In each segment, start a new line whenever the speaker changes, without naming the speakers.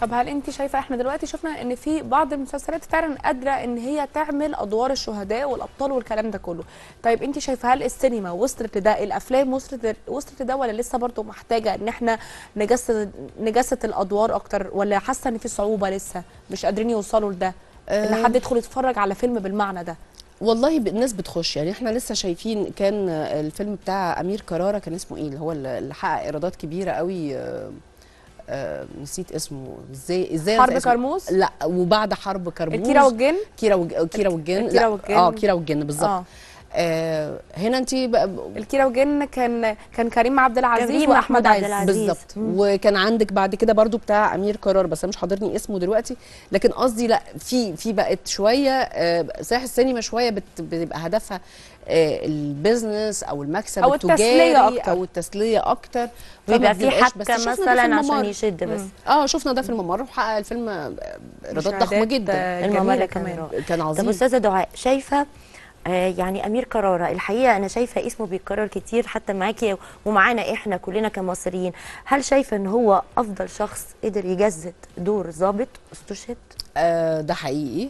طب هل انت شايفه احنا دلوقتي شفنا ان في بعض المسلسلات فعلا قادره ان هي تعمل ادوار الشهداء والابطال والكلام ده كله طيب انت شايفه هل السينما وصلت لده الافلام وصلت وصلت لده ولا لسه برضه محتاجه ان احنا نجسد نجسد الادوار اكتر ولا حاسه ان في صعوبه لسه مش قادرين يوصلوا لده ان حد يدخل يتفرج على فيلم بالمعنى ده والله الناس بتخش يعني احنا لسه شايفين كان الفيلم بتاع امير كراره كان اسمه ايه اللي هو اللي حقق ايرادات كبيره قوي آه، آه، نسيت اسمه ازاي ازاي حرب كرموز لا وبعد حرب كرموز كيرة والجن كيرة والجن كيرة والجن اه كيرة والجن بالظبط آه. آه، هنا انت وجن كان كان كريم عبد العزيز واحمد عبد العزيز بالظبط وكان عندك بعد كده برضو بتاع امير قرار بس انا مش حاضرني اسمه دلوقتي لكن قصدي لا في في بقت شويه سياحه السينما شويه بتبقى هدفها آه، البيزنس او المكسب أو التجاري أكتر. او التسليه اكتر بيبقى في حتى مثلا عشان يشد بس اه شفنا
ده في الممر وحقق الفيلم
ايرادات آه، ضخمه جدا الممر كمان كان عظيم طب استاذه
دعاء شايفه آه، يعني امير كراره الحقيقه انا شايفه اسمه بيتكرر كتير حتى معاكي ومعانا احنا كلنا كمصريين هل شايفه ان هو افضل شخص قدر يجسد دور ظابط استشهد آه ده حقيقي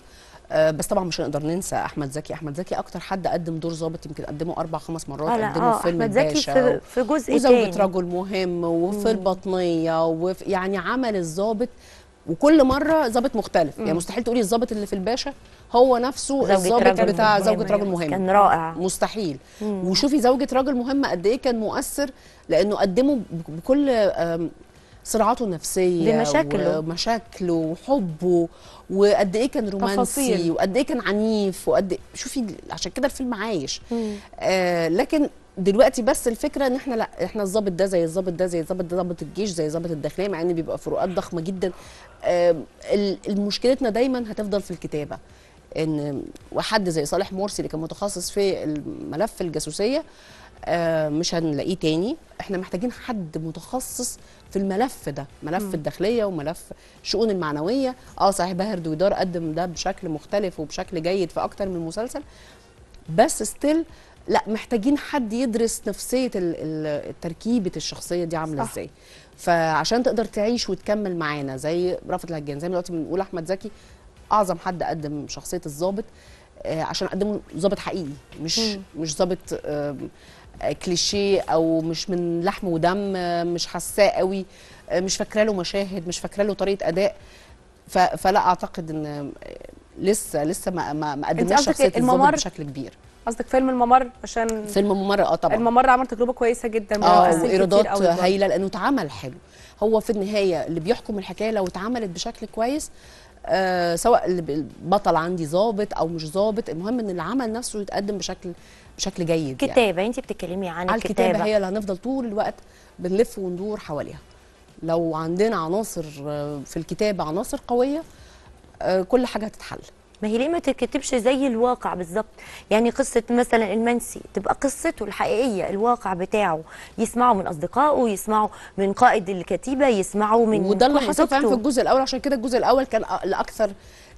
آه بس طبعا مش هنقدر
ننسى احمد زكي احمد زكي اكتر حد قدم دور ظابط يمكن قدمه اربع خمس مرات آه قدمه آه فيلم احمد زكي في, في جزء وزوجة رجل مهم وفي البطنيه وفي يعني عمل الظابط وكل مره ظابط مختلف يعني مم. يعني مستحيل تقولي الظابط اللي في الباشا هو نفسه الظابط بتاع زوجة رجل مهم كان رائع مستحيل مم. وشوفي زوجة رجل مهم قد ايه كان مؤثر لانه قدمه بكل صراعاته النفسيه بمشاكله ومشاكله وحبه وقد ايه كان رومانسي تفاصيل. وقد ايه كان عنيف وقد إيه، شوفي عشان كده الفيلم عايش آه لكن دلوقتي بس الفكره ان احنا لا احنا الظابط ده زي الظابط ده زي الظابط ده ظابط الجيش زي ظابط الداخليه مع ان بيبقى فروقات ضخمه جدا آه مشكلتنا دايما هتفضل في الكتابه ان وحد زي صالح مرسي اللي كان متخصص في الملف الجاسوسيه آه، مش هنلاقيه تاني احنا محتاجين حد متخصص في الملف ده ملف م. الداخليه وملف الشؤون المعنويه اه صحيح باهر دويدار قدم ده بشكل مختلف وبشكل جيد في اكتر من مسلسل بس ستيل لا محتاجين حد يدرس نفسيه تركيبه الشخصيه دي عامله ازاي فعشان تقدر تعيش وتكمل معانا زي رافت الهجان زي ما دلوقتي بنقول احمد زكي اعظم حد قدم شخصيه الظابط آه، عشان قدمه ظابط حقيقي مش مم. مش ظابط كليشيه او مش من لحم ودم آه، مش حساه قوي آه، مش فاكره له مشاهد مش فاكره له طريقه اداء فلا اعتقد ان لسه لسه ما ما قدمناش شخصيه الممر... بشكل كبير قصدك فيلم الممر عشان فيلم الممر اه طبعا الممر عمل تجربه كويسه جدا اه وايرادات هايله لانه اتعمل حلو هو في النهايه اللي بيحكم الحكايه لو اتعملت بشكل كويس آه، سواء البطل عندي ظابط او مش ظابط المهم ان العمل نفسه يتقدم بشكل بشكل جيد يعني. كتابه يعني. انت بتتكلمي عن الكتابه الكتابه هي اللي هنفضل طول الوقت بنلف وندور حواليها لو عندنا عناصر آه،
في الكتابه عناصر قويه آه، كل حاجه هتتحل ما هي ليه ما تتكتبش زي الواقع بالظبط يعني قصه مثلا المنسي تبقى قصته الحقيقيه الواقع بتاعه يسمعه من اصدقائه يسمعه من قائد الكتيبه يسمعه من وده اللي حصل فعلا في الجزء الاول عشان
كده الجزء الاول كان الاكثر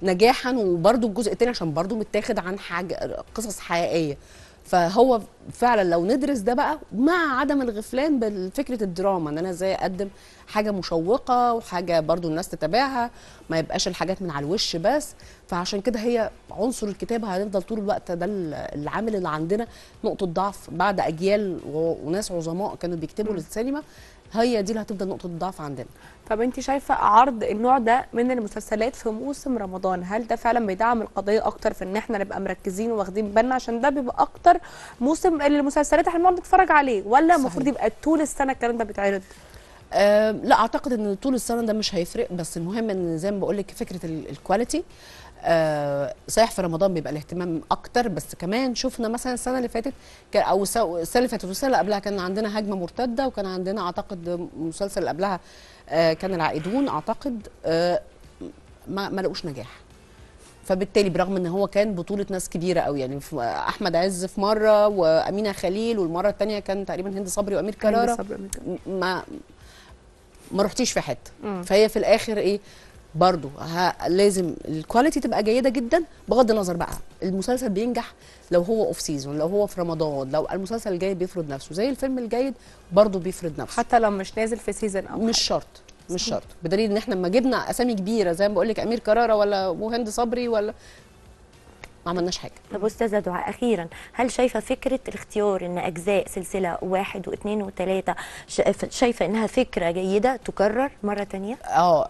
نجاحا وبرده الجزء الثاني عشان برده متاخد عن حاجه قصص حقيقيه فهو فعلا لو ندرس ده بقى مع عدم الغفلان بفكره الدراما ان انا ازاي اقدم حاجه مشوقه وحاجه برضو الناس تتابعها ما يبقاش الحاجات من على الوش بس فعشان كده هي عنصر الكتابه هنفضل طول الوقت ده العامل اللي عندنا نقطه ضعف بعد اجيال وناس عظماء كانوا بيكتبوا للسينما هي دي اللي هتفضل نقطه ضعف عندنا طب انت شايفه عرض النوع ده من المسلسلات في موسم رمضان هل ده فعلا بيدعم القضيه اكتر في ان احنا نبقى مركزين واخدين بالنا عشان ده بيبقى اكتر موسم المسلسلات احنا بنقعد نتفرج عليه ولا المفروض يبقى طول السنه الكلام ده بيتعرض أه لا اعتقد ان طول السنه ده مش هيفرق بس المهم ان زي ما بقول لك فكره الكواليتي آه، صحيح في رمضان بيبقى الاهتمام اكتر بس كمان شفنا مثلا السنه اللي فاتت او السنه اللي فاتت والسنه اللي قبلها كان عندنا هجمه مرتده وكان عندنا اعتقد مسلسل اللي قبلها آه، كان العائدون اعتقد آه، ما, ما لقوش نجاح فبالتالي برغم ان هو كان بطوله ناس كبيره قوي يعني احمد عز في مره وامينه خليل والمره الثانيه كان تقريبا هند صبري وامير كرارة ما ما رحتيش في حته فهي في الاخر ايه برضو ها لازم الكواليتي تبقى جيده جدا بغض النظر بقى المسلسل بينجح لو هو اوف سيزون لو هو في رمضان لو المسلسل الجيد بيفرض نفسه زي الفيلم الجيد برضو بيفرض نفسه حتى لو مش نازل في سيزون او مش شرط مش شرط بدليل ان احنا لما
جبنا اسامي كبيره زي ما بقول لك امير كراره ولا مهند صبري ولا ما عملناش حاجه طب استاذه دعاء اخيرا هل شايفه فكره الاختيار ان اجزاء سلسله واحد واثنين وثلاثه شايفه انها فكره جيده تكرر مره ثانيه اه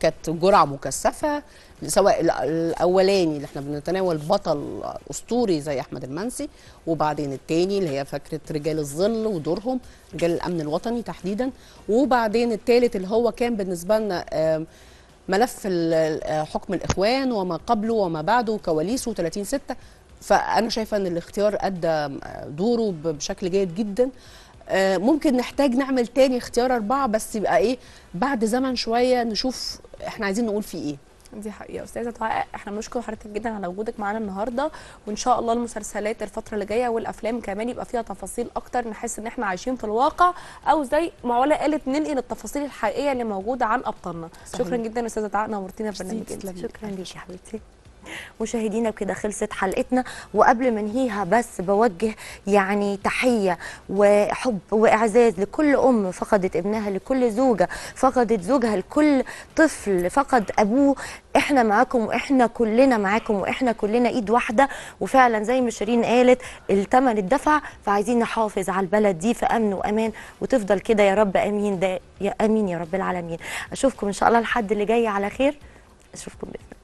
كانت جرعه مكثفه سواء الاولاني اللي احنا بنتناول بطل اسطوري زي احمد المنسي وبعدين الثاني اللي هي فكره رجال الظل ودورهم رجال الامن الوطني تحديدا وبعدين الثالث اللي هو كان بالنسبه لنا ملف حكم الاخوان وما قبله وما بعده وكواليسه 30 6 فانا شايفه ان الاختيار ادى دوره بشكل جيد جدا آه، ممكن نحتاج نعمل تاني اختيار أربعة بس يبقى إيه بعد زمن شوية نشوف إحنا عايزين نقول فيه إيه دي حقيقه استاذه دعاء احنا بنشكر حضرتك جدا على وجودك معانا النهارده وان شاء الله المسلسلات الفتره اللي جايه والافلام كمان يبقى فيها تفاصيل اكتر نحس ان احنا عايشين في الواقع او زي ما ولا قالت ننقل التفاصيل الحقيقيه اللي موجوده عن ابطالنا
شكرا جدا استاذه دعاء نورتينا في برنامجنا شكرا ليكي حبيبتي مشاهدينا بكده خلصت حلقتنا وقبل ما انهيها بس بوجه يعني تحيه وحب واعزاز لكل ام فقدت ابنها لكل زوجه فقدت زوجها لكل طفل فقد ابوه احنا معاكم واحنا كلنا معاكم واحنا كلنا ايد واحده وفعلا زي ما شيرين قالت الثمن اتدفع فعايزين نحافظ على البلد دي في امن وامان وتفضل كده يا رب امين ده يا امين يا رب العالمين اشوفكم ان شاء الله الحد اللي جاي على خير اشوفكم باذن الله